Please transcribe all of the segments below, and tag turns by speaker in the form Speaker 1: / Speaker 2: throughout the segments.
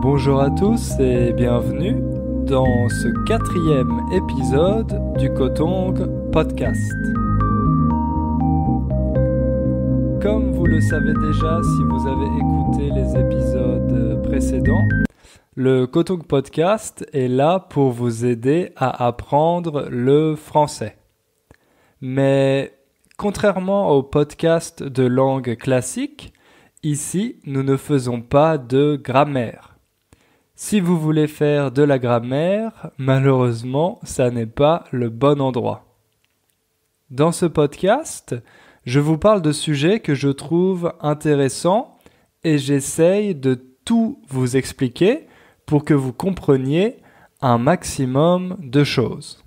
Speaker 1: Bonjour à tous et bienvenue dans ce quatrième épisode du Kotong Podcast. Comme vous le savez déjà si vous avez écouté les épisodes précédents, le Kotong Podcast est là pour vous aider à apprendre le français. Mais contrairement au podcast de langue classique, ici nous ne faisons pas de grammaire. Si vous voulez faire de la grammaire, malheureusement, ça n'est pas le bon endroit. Dans ce podcast, je vous parle de sujets que je trouve intéressants et j'essaye de tout vous expliquer pour que vous compreniez un maximum de choses.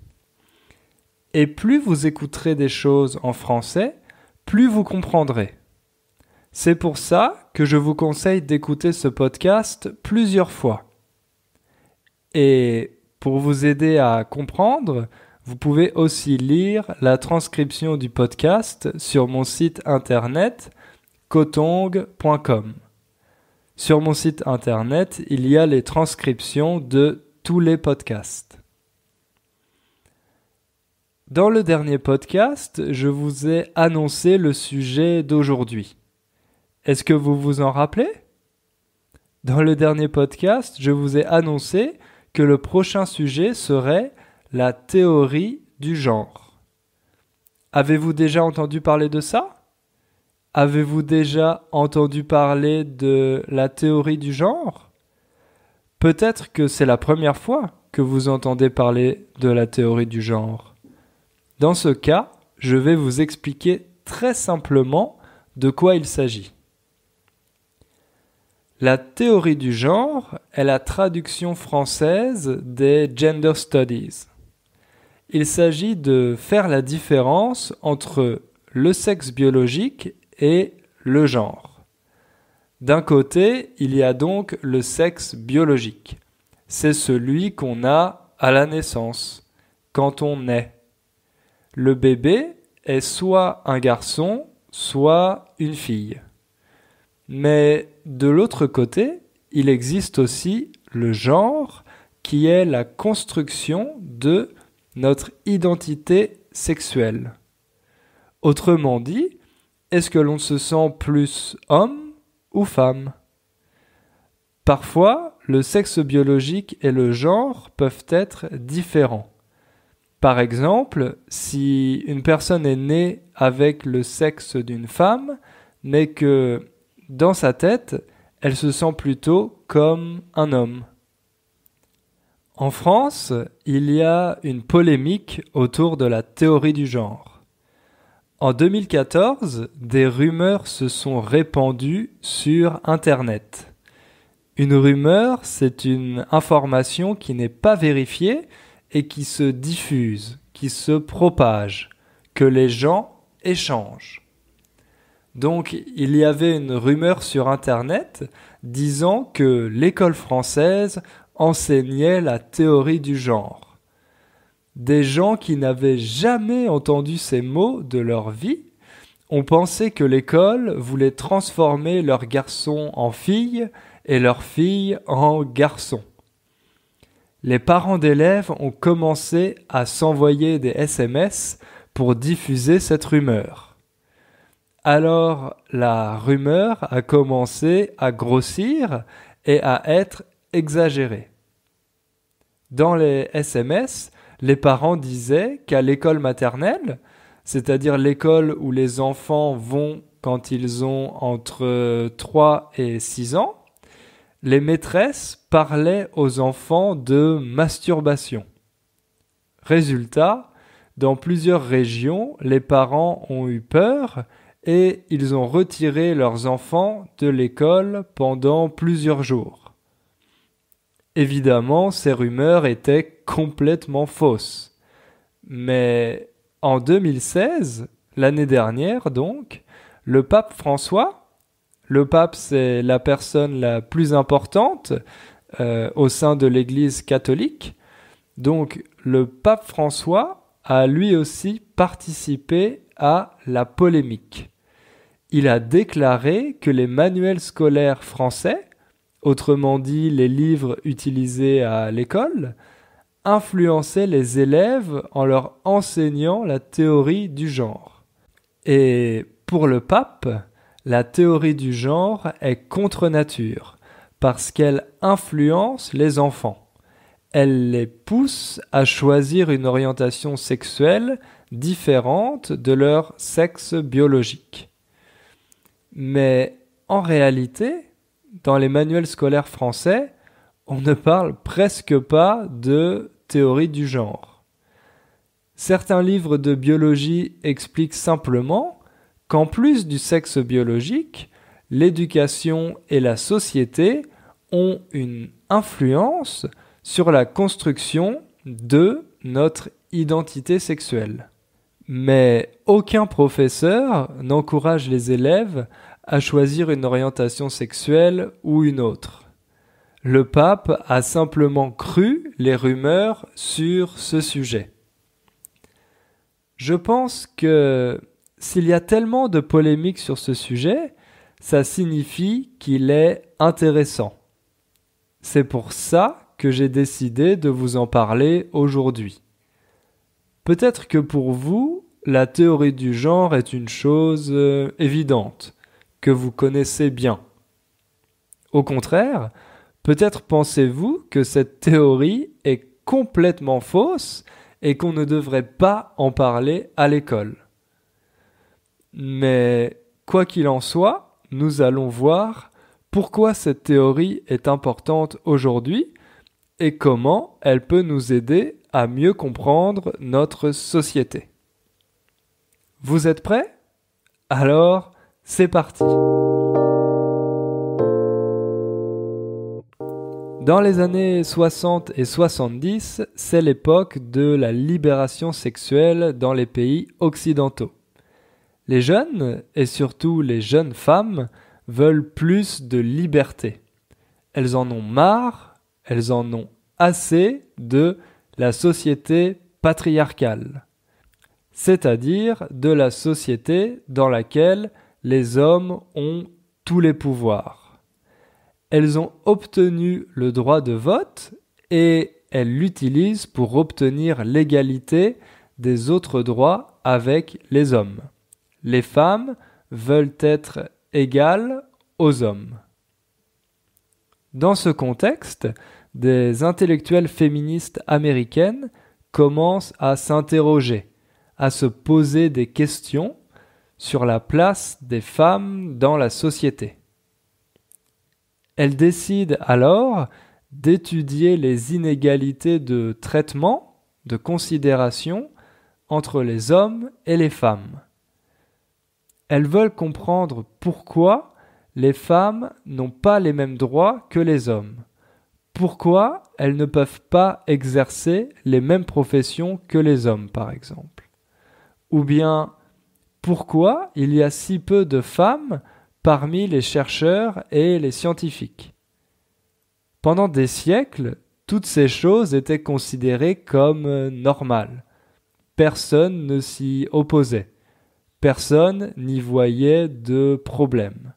Speaker 1: Et plus vous écouterez des choses en français, plus vous comprendrez. C'est pour ça que je vous conseille d'écouter ce podcast plusieurs fois. Et pour vous aider à comprendre, vous pouvez aussi lire la transcription du podcast sur mon site internet cotong.com. Sur mon site internet, il y a les transcriptions de tous les podcasts. Dans le dernier podcast, je vous ai annoncé le sujet d'aujourd'hui. Est-ce que vous vous en rappelez Dans le dernier podcast, je vous ai annoncé que le prochain sujet serait la théorie du genre. Avez-vous déjà entendu parler de ça Avez-vous déjà entendu parler de la théorie du genre Peut-être que c'est la première fois que vous entendez parler de la théorie du genre. Dans ce cas, je vais vous expliquer très simplement de quoi il s'agit. La théorie du genre est la traduction française des gender studies. Il s'agit de faire la différence entre le sexe biologique et le genre. D'un côté, il y a donc le sexe biologique. C'est celui qu'on a à la naissance, quand on naît. Le bébé est soit un garçon, soit une fille. Mais de l'autre côté, il existe aussi le genre qui est la construction de notre identité sexuelle. Autrement dit, est-ce que l'on se sent plus homme ou femme Parfois, le sexe biologique et le genre peuvent être différents. Par exemple, si une personne est née avec le sexe d'une femme, mais que dans sa tête, elle se sent plutôt comme un homme. En France, il y a une polémique autour de la théorie du genre. En 2014, des rumeurs se sont répandues sur Internet. Une rumeur, c'est une information qui n'est pas vérifiée et qui se diffuse, qui se propage, que les gens échangent. Donc il y avait une rumeur sur Internet disant que l'école française enseignait la théorie du genre. Des gens qui n'avaient jamais entendu ces mots de leur vie ont pensé que l'école voulait transformer leurs garçons en filles et leurs filles en garçons. Les parents d'élèves ont commencé à s'envoyer des SMS pour diffuser cette rumeur alors la rumeur a commencé à grossir et à être exagérée. Dans les SMS, les parents disaient qu'à l'école maternelle, c'est-à-dire l'école où les enfants vont quand ils ont entre 3 et 6 ans, les maîtresses parlaient aux enfants de masturbation. Résultat, dans plusieurs régions, les parents ont eu peur et ils ont retiré leurs enfants de l'école pendant plusieurs jours. Évidemment, ces rumeurs étaient complètement fausses. Mais en 2016, l'année dernière donc, le pape François, le pape c'est la personne la plus importante euh, au sein de l'Église catholique, donc le pape François a lui aussi participé à la polémique. Il a déclaré que les manuels scolaires français, autrement dit les livres utilisés à l'école, influençaient les élèves en leur enseignant la théorie du genre. Et pour le pape, la théorie du genre est contre nature, parce qu'elle influence les enfants. Elle les pousse à choisir une orientation sexuelle différentes de leur sexe biologique. Mais en réalité, dans les manuels scolaires français, on ne parle presque pas de théorie du genre. Certains livres de biologie expliquent simplement qu'en plus du sexe biologique, l'éducation et la société ont une influence sur la construction de notre identité sexuelle mais aucun professeur n'encourage les élèves à choisir une orientation sexuelle ou une autre. Le pape a simplement cru les rumeurs sur ce sujet. Je pense que s'il y a tellement de polémiques sur ce sujet, ça signifie qu'il est intéressant. C'est pour ça que j'ai décidé de vous en parler aujourd'hui. Peut-être que pour vous, la théorie du genre est une chose euh, évidente, que vous connaissez bien. Au contraire, peut-être pensez-vous que cette théorie est complètement fausse et qu'on ne devrait pas en parler à l'école. Mais quoi qu'il en soit, nous allons voir pourquoi cette théorie est importante aujourd'hui et comment elle peut nous aider à mieux comprendre notre société. Vous êtes prêts Alors, c'est parti Dans les années 60 et 70, c'est l'époque de la libération sexuelle dans les pays occidentaux. Les jeunes, et surtout les jeunes femmes, veulent plus de liberté. Elles en ont marre, elles en ont assez de la société patriarcale, c'est-à-dire de la société dans laquelle les hommes ont tous les pouvoirs. Elles ont obtenu le droit de vote et elles l'utilisent pour obtenir l'égalité des autres droits avec les hommes. Les femmes veulent être égales aux hommes. Dans ce contexte, des intellectuelles féministes américaines commencent à s'interroger, à se poser des questions sur la place des femmes dans la société. Elles décident alors d'étudier les inégalités de traitement, de considération entre les hommes et les femmes. Elles veulent comprendre pourquoi les femmes n'ont pas les mêmes droits que les hommes pourquoi elles ne peuvent pas exercer les mêmes professions que les hommes, par exemple Ou bien, pourquoi il y a si peu de femmes parmi les chercheurs et les scientifiques Pendant des siècles, toutes ces choses étaient considérées comme euh, normales. Personne ne s'y opposait. Personne n'y voyait de problème.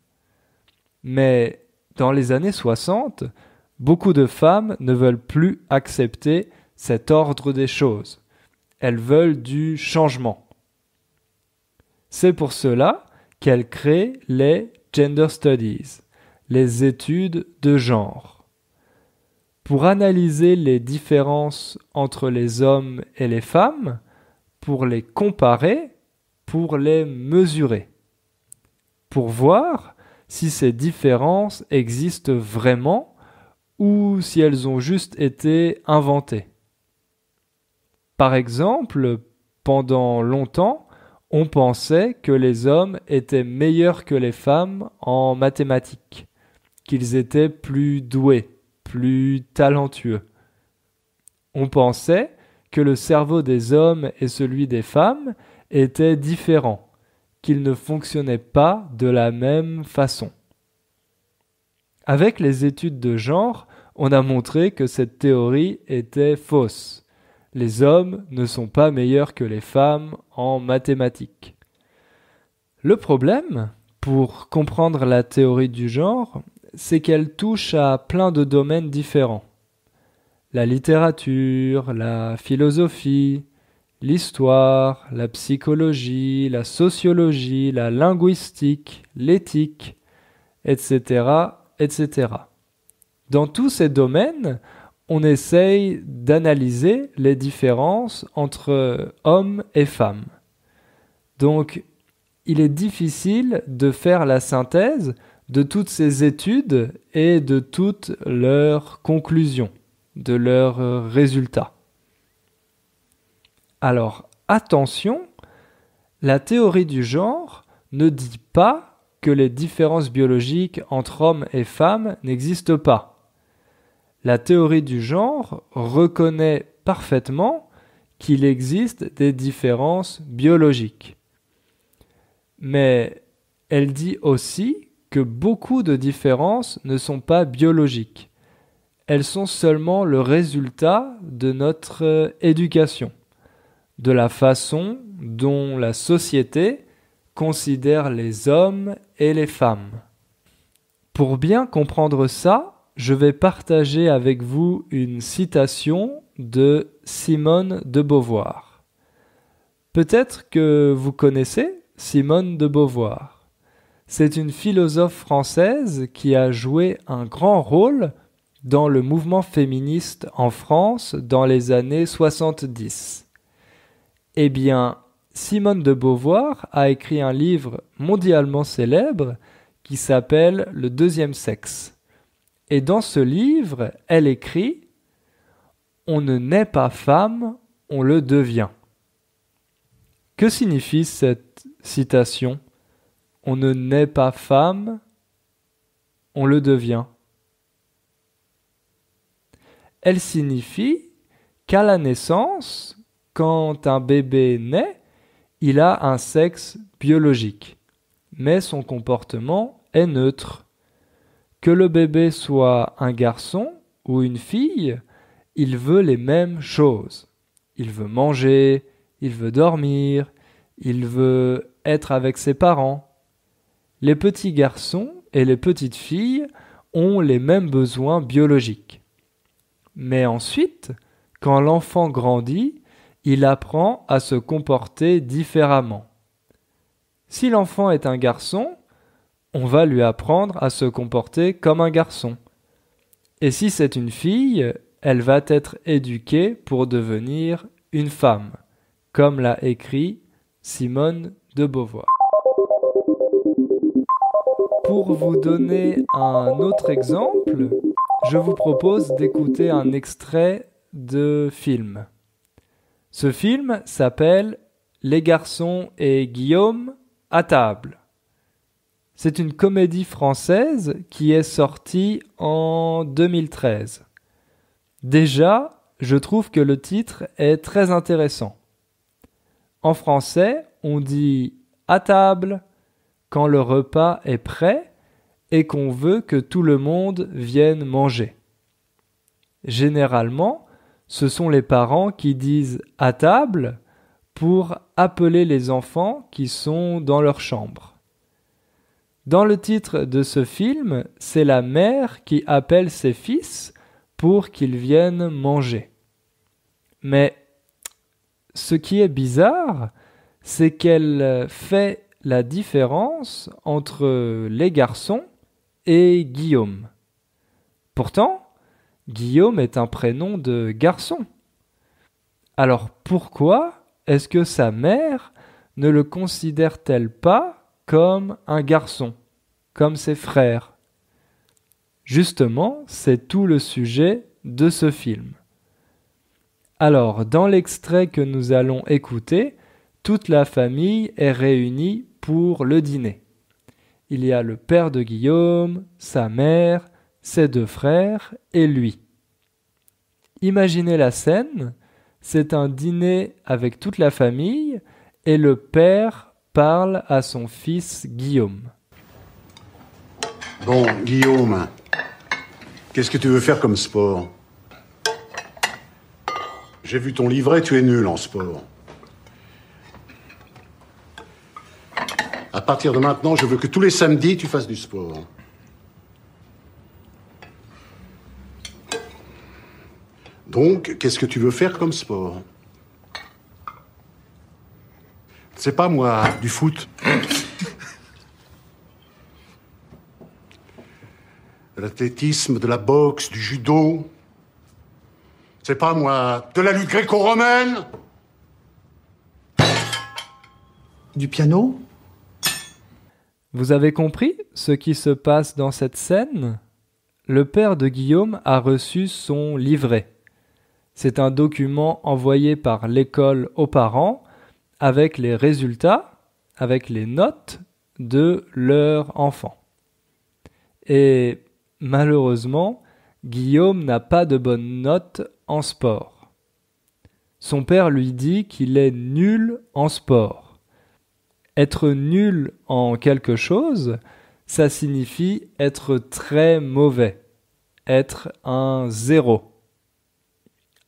Speaker 1: Mais dans les années 60, Beaucoup de femmes ne veulent plus accepter cet ordre des choses. Elles veulent du changement. C'est pour cela qu'elles créent les gender studies, les études de genre. Pour analyser les différences entre les hommes et les femmes, pour les comparer, pour les mesurer, pour voir si ces différences existent vraiment ou si elles ont juste été inventées. Par exemple, pendant longtemps, on pensait que les hommes étaient meilleurs que les femmes en mathématiques, qu'ils étaient plus doués, plus talentueux. On pensait que le cerveau des hommes et celui des femmes étaient différents, qu'ils ne fonctionnaient pas de la même façon. Avec les études de genre, on a montré que cette théorie était fausse. Les hommes ne sont pas meilleurs que les femmes en mathématiques. Le problème, pour comprendre la théorie du genre, c'est qu'elle touche à plein de domaines différents. La littérature, la philosophie, l'histoire, la psychologie, la sociologie, la linguistique, l'éthique, etc., etc. Dans tous ces domaines, on essaye d'analyser les différences entre hommes et femmes. Donc, il est difficile de faire la synthèse de toutes ces études et de toutes leurs conclusions, de leurs résultats. Alors, attention, la théorie du genre ne dit pas que les différences biologiques entre hommes et femmes n'existent pas la théorie du genre reconnaît parfaitement qu'il existe des différences biologiques. Mais elle dit aussi que beaucoup de différences ne sont pas biologiques. Elles sont seulement le résultat de notre éducation, de la façon dont la société considère les hommes et les femmes. Pour bien comprendre ça, je vais partager avec vous une citation de Simone de Beauvoir. Peut-être que vous connaissez Simone de Beauvoir. C'est une philosophe française qui a joué un grand rôle dans le mouvement féministe en France dans les années 70. Eh bien, Simone de Beauvoir a écrit un livre mondialement célèbre qui s'appelle Le deuxième sexe. Et dans ce livre, elle écrit On ne naît pas femme, on le devient. Que signifie cette citation On ne naît pas femme, on le devient. Elle signifie qu'à la naissance, quand un bébé naît, il a un sexe biologique, mais son comportement est neutre. Que le bébé soit un garçon ou une fille, il veut les mêmes choses. Il veut manger, il veut dormir, il veut être avec ses parents. Les petits garçons et les petites filles ont les mêmes besoins biologiques. Mais ensuite, quand l'enfant grandit, il apprend à se comporter différemment. Si l'enfant est un garçon, on va lui apprendre à se comporter comme un garçon. Et si c'est une fille, elle va être éduquée pour devenir une femme, comme l'a écrit Simone de Beauvoir. Pour vous donner un autre exemple, je vous propose d'écouter un extrait de film. Ce film s'appelle Les garçons et Guillaume à table. C'est une comédie française qui est sortie en 2013. Déjà, je trouve que le titre est très intéressant. En français, on dit à table quand le repas est prêt et qu'on veut que tout le monde vienne manger. Généralement, ce sont les parents qui disent à table pour appeler les enfants qui sont dans leur chambre. Dans le titre de ce film, c'est la mère qui appelle ses fils pour qu'ils viennent manger. Mais ce qui est bizarre, c'est qu'elle fait la différence entre les garçons et Guillaume. Pourtant, Guillaume est un prénom de garçon. Alors pourquoi est-ce que sa mère ne le considère-t-elle pas comme un garçon, comme ses frères. Justement, c'est tout le sujet de ce film. Alors, dans l'extrait que nous allons écouter, toute la famille est réunie pour le dîner. Il y a le père de Guillaume, sa mère, ses deux frères et lui. Imaginez la scène, c'est un dîner avec toute la famille et le père parle à son fils Guillaume. Bon, Guillaume, qu'est-ce que tu veux faire comme sport J'ai vu ton livret, tu es nul en sport. À partir de maintenant, je veux que tous les samedis, tu fasses du sport. Donc, qu'est-ce que tu veux faire comme sport C'est pas moi, du foot. De l'athlétisme, de la boxe, du judo. C'est pas moi, de la lutte gréco-romaine. Du piano Vous avez compris ce qui se passe dans cette scène Le père de Guillaume a reçu son livret. C'est un document envoyé par l'école aux parents avec les résultats, avec les notes de leur enfant. Et malheureusement, Guillaume n'a pas de bonnes notes en sport. Son père lui dit qu'il est nul en sport. Être nul en quelque chose, ça signifie être très mauvais, être un zéro.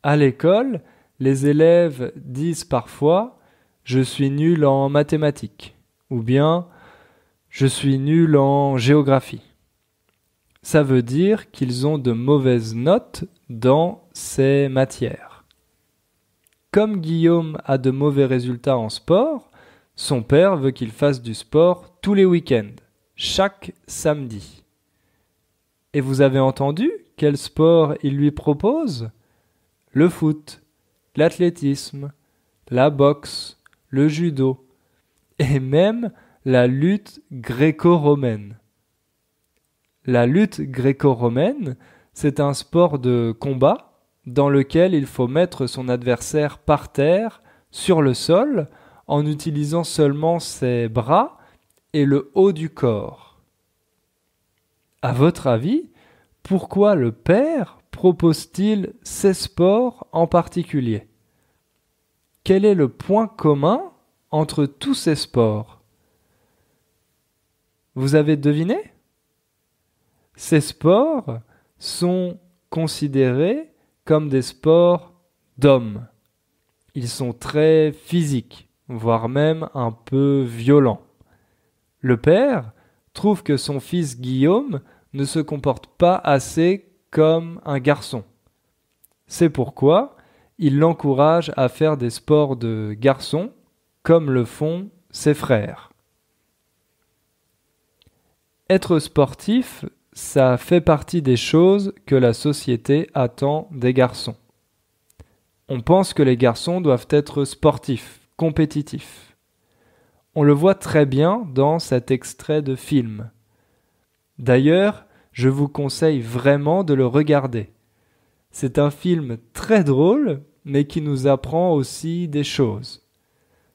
Speaker 1: À l'école, les élèves disent parfois je suis nul en mathématiques, ou bien je suis nul en géographie. Ça veut dire qu'ils ont de mauvaises notes dans ces matières. Comme Guillaume a de mauvais résultats en sport, son père veut qu'il fasse du sport tous les week-ends, chaque samedi. Et vous avez entendu quel sport il lui propose Le foot, l'athlétisme, la boxe, le judo et même la lutte gréco-romaine. La lutte gréco-romaine, c'est un sport de combat dans lequel il faut mettre son adversaire par terre, sur le sol, en utilisant seulement ses bras et le haut du corps. À votre avis, pourquoi le père propose-t-il ces sports en particulier quel est le point commun entre tous ces sports Vous avez deviné Ces sports sont considérés comme des sports d'hommes. Ils sont très physiques, voire même un peu violents. Le père trouve que son fils Guillaume ne se comporte pas assez comme un garçon. C'est pourquoi il l'encourage à faire des sports de garçons comme le font ses frères. Être sportif, ça fait partie des choses que la société attend des garçons. On pense que les garçons doivent être sportifs, compétitifs. On le voit très bien dans cet extrait de film. D'ailleurs, je vous conseille vraiment de le regarder. C'est un film très drôle, mais qui nous apprend aussi des choses.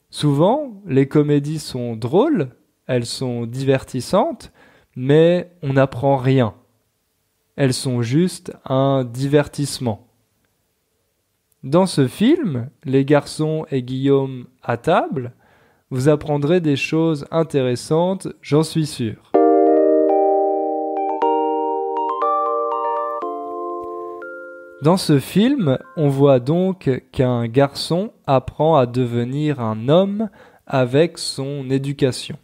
Speaker 1: Souvent, les comédies sont drôles, elles sont divertissantes, mais on n'apprend rien. Elles sont juste un divertissement. Dans ce film, les garçons et Guillaume à table, vous apprendrez des choses intéressantes, j'en suis sûr. Dans ce film, on voit donc qu'un garçon apprend à devenir un homme avec son éducation.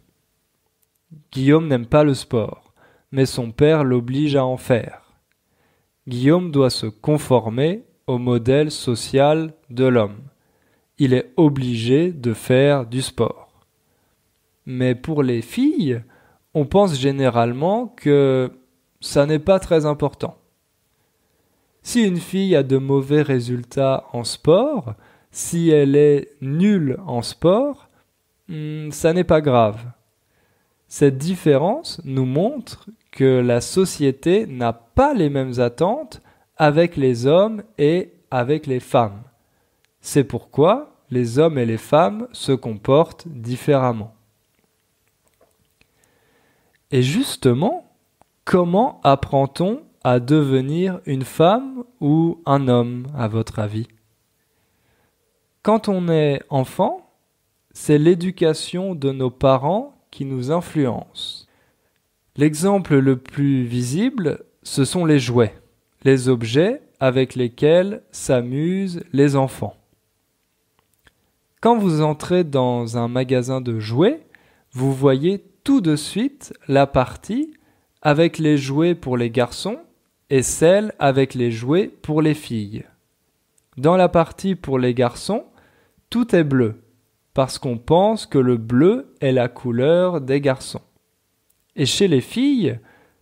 Speaker 1: Guillaume n'aime pas le sport, mais son père l'oblige à en faire. Guillaume doit se conformer au modèle social de l'homme. Il est obligé de faire du sport. Mais pour les filles, on pense généralement que ça n'est pas très important. Si une fille a de mauvais résultats en sport, si elle est nulle en sport, hmm, ça n'est pas grave. Cette différence nous montre que la société n'a pas les mêmes attentes avec les hommes et avec les femmes. C'est pourquoi les hommes et les femmes se comportent différemment. Et justement, comment apprend-on à devenir une femme ou un homme, à votre avis Quand on est enfant, c'est l'éducation de nos parents qui nous influence. L'exemple le plus visible, ce sont les jouets, les objets avec lesquels s'amusent les enfants. Quand vous entrez dans un magasin de jouets, vous voyez tout de suite la partie avec les jouets pour les garçons et celle avec les jouets pour les filles. Dans la partie pour les garçons, tout est bleu, parce qu'on pense que le bleu est la couleur des garçons. Et chez les filles,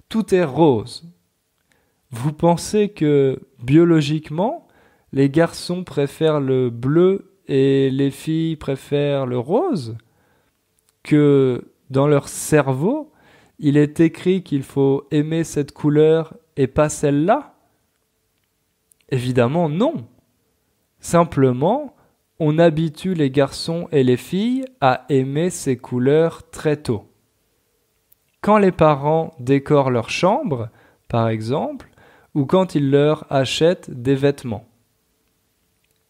Speaker 1: tout est rose. Vous pensez que, biologiquement, les garçons préfèrent le bleu et les filles préfèrent le rose Que dans leur cerveau, il est écrit qu'il faut aimer cette couleur et pas celle-là Évidemment non. Simplement, on habitue les garçons et les filles à aimer ces couleurs très tôt. Quand les parents décorent leur chambre, par exemple, ou quand ils leur achètent des vêtements.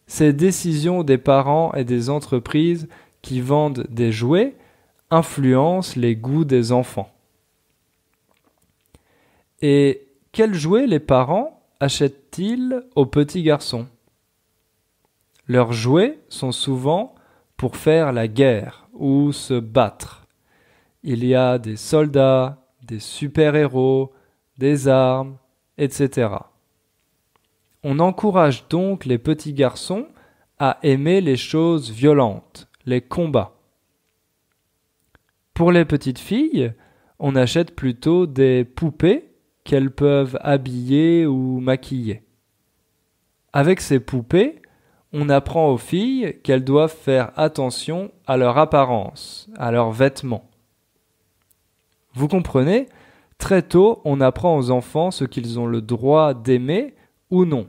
Speaker 1: Ces décisions des parents et des entreprises qui vendent des jouets influencent les goûts des enfants. Et quels jouets les parents achètent-ils aux petits garçons Leurs jouets sont souvent pour faire la guerre ou se battre. Il y a des soldats, des super-héros, des armes, etc. On encourage donc les petits garçons à aimer les choses violentes, les combats. Pour les petites filles, on achète plutôt des poupées qu'elles peuvent habiller ou maquiller. Avec ces poupées, on apprend aux filles qu'elles doivent faire attention à leur apparence, à leurs vêtements. Vous comprenez Très tôt, on apprend aux enfants ce qu'ils ont le droit d'aimer ou non,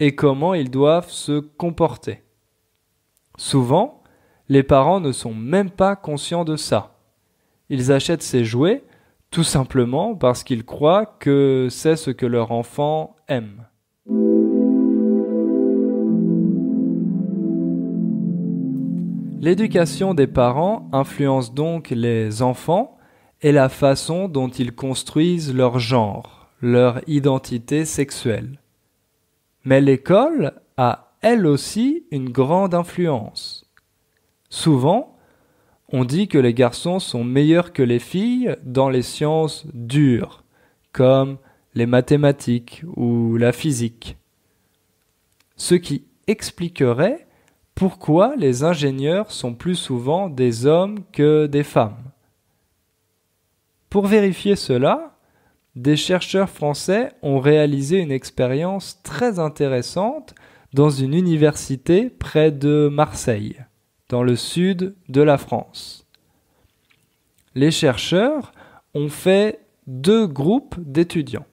Speaker 1: et comment ils doivent se comporter. Souvent, les parents ne sont même pas conscients de ça. Ils achètent ces jouets tout simplement parce qu'ils croient que c'est ce que leur enfant aime. L'éducation des parents influence donc les enfants et la façon dont ils construisent leur genre, leur identité sexuelle. Mais l'école a elle aussi une grande influence. Souvent, on dit que les garçons sont meilleurs que les filles dans les sciences dures, comme les mathématiques ou la physique. Ce qui expliquerait pourquoi les ingénieurs sont plus souvent des hommes que des femmes. Pour vérifier cela, des chercheurs français ont réalisé une expérience très intéressante dans une université près de Marseille dans le sud de la France. Les chercheurs ont fait deux groupes d'étudiants.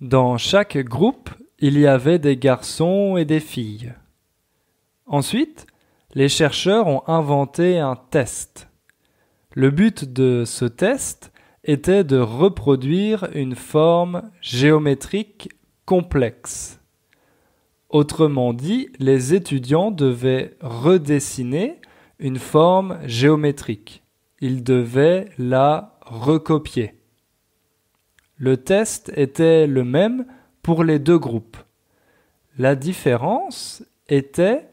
Speaker 1: Dans chaque groupe, il y avait des garçons et des filles. Ensuite, les chercheurs ont inventé un test. Le but de ce test était de reproduire une forme géométrique complexe. Autrement dit, les étudiants devaient redessiner une forme géométrique. Ils devaient la recopier. Le test était le même pour les deux groupes. La différence était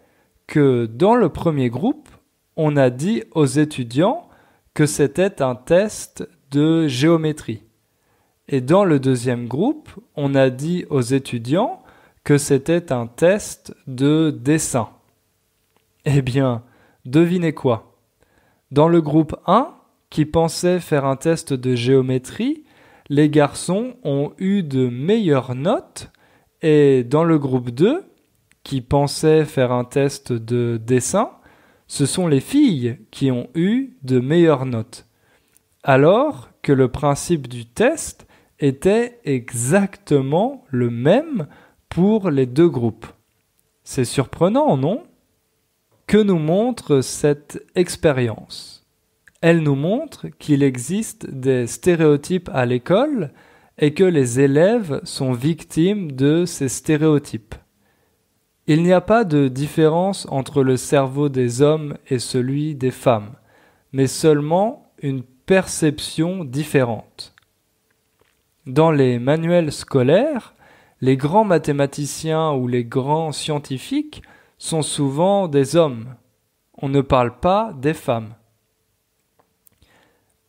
Speaker 1: que dans le premier groupe, on a dit aux étudiants que c'était un test de géométrie. Et dans le deuxième groupe, on a dit aux étudiants que c'était un test de dessin. Eh bien, devinez quoi Dans le groupe 1, qui pensait faire un test de géométrie, les garçons ont eu de meilleures notes, et dans le groupe 2, qui pensait faire un test de dessin, ce sont les filles qui ont eu de meilleures notes. Alors que le principe du test était exactement le même pour les deux groupes. C'est surprenant, non Que nous montre cette expérience Elle nous montre qu'il existe des stéréotypes à l'école et que les élèves sont victimes de ces stéréotypes. Il n'y a pas de différence entre le cerveau des hommes et celui des femmes, mais seulement une perception différente. Dans les manuels scolaires, les grands mathématiciens ou les grands scientifiques sont souvent des hommes. On ne parle pas des femmes.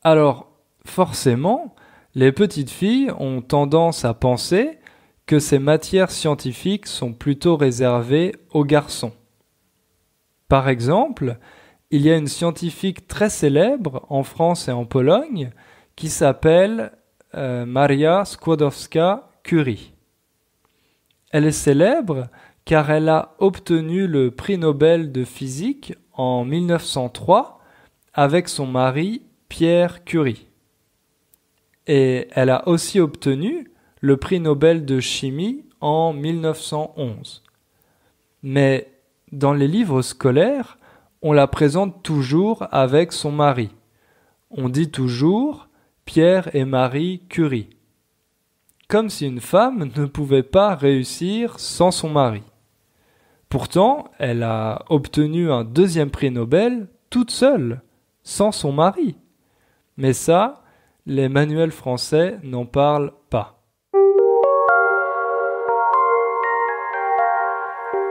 Speaker 1: Alors, forcément, les petites filles ont tendance à penser que ces matières scientifiques sont plutôt réservées aux garçons. Par exemple, il y a une scientifique très célèbre en France et en Pologne qui s'appelle euh, Maria Skłodowska-Curie. Elle est célèbre car elle a obtenu le prix Nobel de physique en 1903 avec son mari Pierre Curie. Et elle a aussi obtenu le prix Nobel de chimie en 1911. Mais dans les livres scolaires, on la présente toujours avec son mari. On dit toujours Pierre et Marie Curie comme si une femme ne pouvait pas réussir sans son mari. Pourtant, elle a obtenu un deuxième prix Nobel toute seule, sans son mari. Mais ça, les manuels français n'en parlent pas.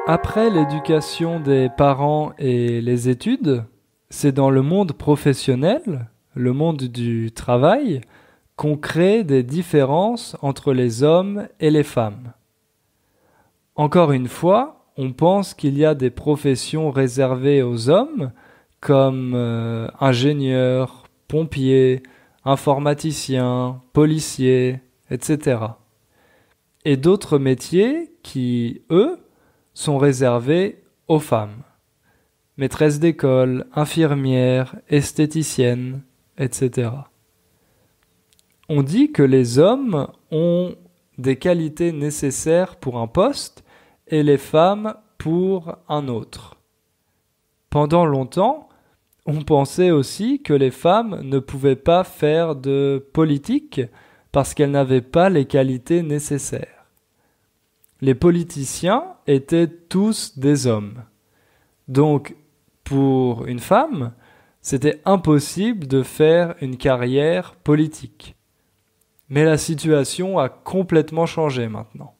Speaker 1: Après l'éducation des parents et les études, c'est dans le monde professionnel, le monde du travail, qu'on crée des différences entre les hommes et les femmes. Encore une fois, on pense qu'il y a des professions réservées aux hommes, comme euh, ingénieur, pompier, informaticien, policier, etc. Et d'autres métiers qui, eux, sont réservés aux femmes. Maîtresse d'école, infirmière, esthéticienne, etc on dit que les hommes ont des qualités nécessaires pour un poste et les femmes pour un autre. Pendant longtemps, on pensait aussi que les femmes ne pouvaient pas faire de politique parce qu'elles n'avaient pas les qualités nécessaires. Les politiciens étaient tous des hommes. Donc, pour une femme, c'était impossible de faire une carrière politique. Mais la situation a complètement changé maintenant.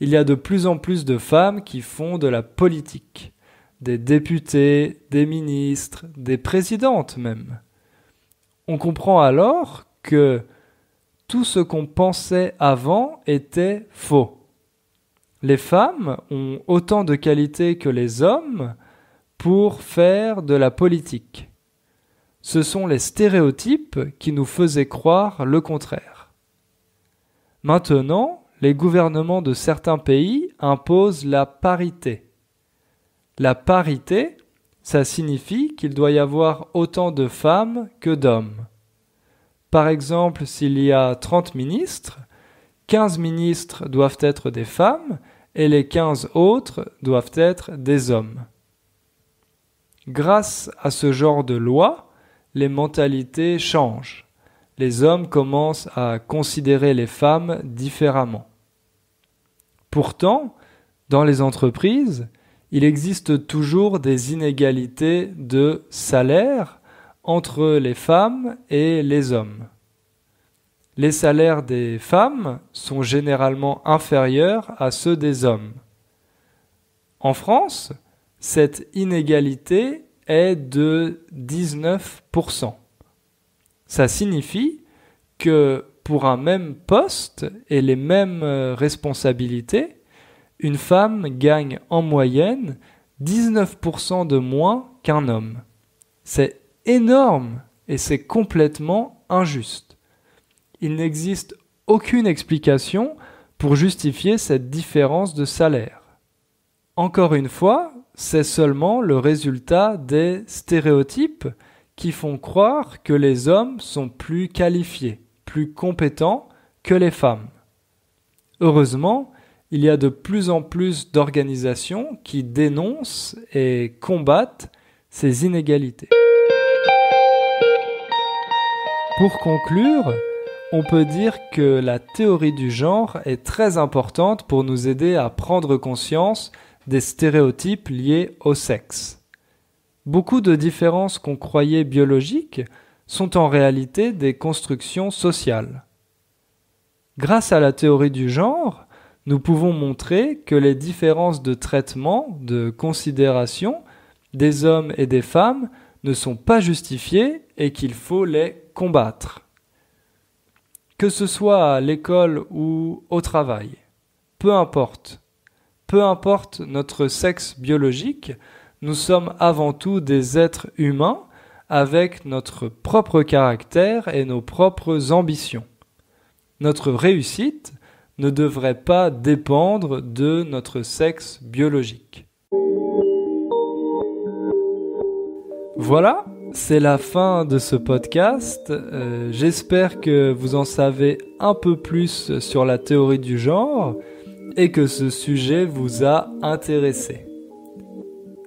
Speaker 1: Il y a de plus en plus de femmes qui font de la politique, des députés, des ministres, des présidentes même. On comprend alors que tout ce qu'on pensait avant était faux. Les femmes ont autant de qualités que les hommes pour faire de la politique ce sont les stéréotypes qui nous faisaient croire le contraire. Maintenant, les gouvernements de certains pays imposent la parité. La parité, ça signifie qu'il doit y avoir autant de femmes que d'hommes. Par exemple, s'il y a 30 ministres, 15 ministres doivent être des femmes et les 15 autres doivent être des hommes. Grâce à ce genre de loi, les mentalités changent. Les hommes commencent à considérer les femmes différemment. Pourtant, dans les entreprises, il existe toujours des inégalités de salaire entre les femmes et les hommes. Les salaires des femmes sont généralement inférieurs à ceux des hommes. En France, cette inégalité est de 19%. Ça signifie que pour un même poste et les mêmes euh, responsabilités, une femme gagne en moyenne 19% de moins qu'un homme. C'est énorme et c'est complètement injuste. Il n'existe aucune explication pour justifier cette différence de salaire. Encore une fois, c'est seulement le résultat des stéréotypes qui font croire que les hommes sont plus qualifiés, plus compétents que les femmes. Heureusement, il y a de plus en plus d'organisations qui dénoncent et combattent ces inégalités. Pour conclure, on peut dire que la théorie du genre est très importante pour nous aider à prendre conscience des stéréotypes liés au sexe. Beaucoup de différences qu'on croyait biologiques sont en réalité des constructions sociales. Grâce à la théorie du genre, nous pouvons montrer que les différences de traitement, de considération des hommes et des femmes ne sont pas justifiées et qu'il faut les combattre. Que ce soit à l'école ou au travail, peu importe, peu importe notre sexe biologique, nous sommes avant tout des êtres humains avec notre propre caractère et nos propres ambitions. Notre réussite ne devrait pas dépendre de notre sexe biologique. Voilà, c'est la fin de ce podcast. Euh, j'espère que vous en savez un peu plus sur la théorie du genre et que ce sujet vous a intéressé.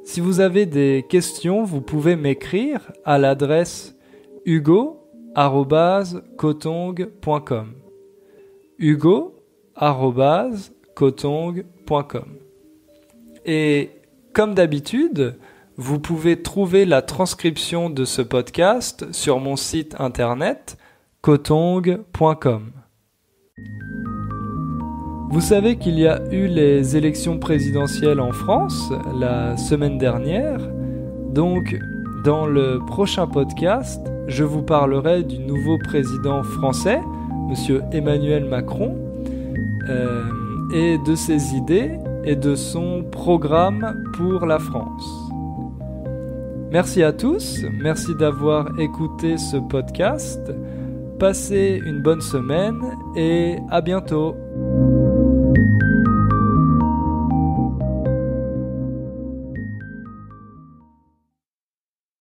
Speaker 1: Si vous avez des questions, vous pouvez m'écrire à l'adresse hugo@cotong.com. hugo@cotong.com. Et comme d'habitude, vous pouvez trouver la transcription de ce podcast sur mon site internet cotong.com. Vous savez qu'il y a eu les élections présidentielles en France la semaine dernière. Donc, dans le prochain podcast, je vous parlerai du nouveau président français, M. Emmanuel Macron, euh, et de ses idées et de son programme pour la France. Merci à tous, merci d'avoir écouté ce podcast, passez une bonne semaine et à bientôt.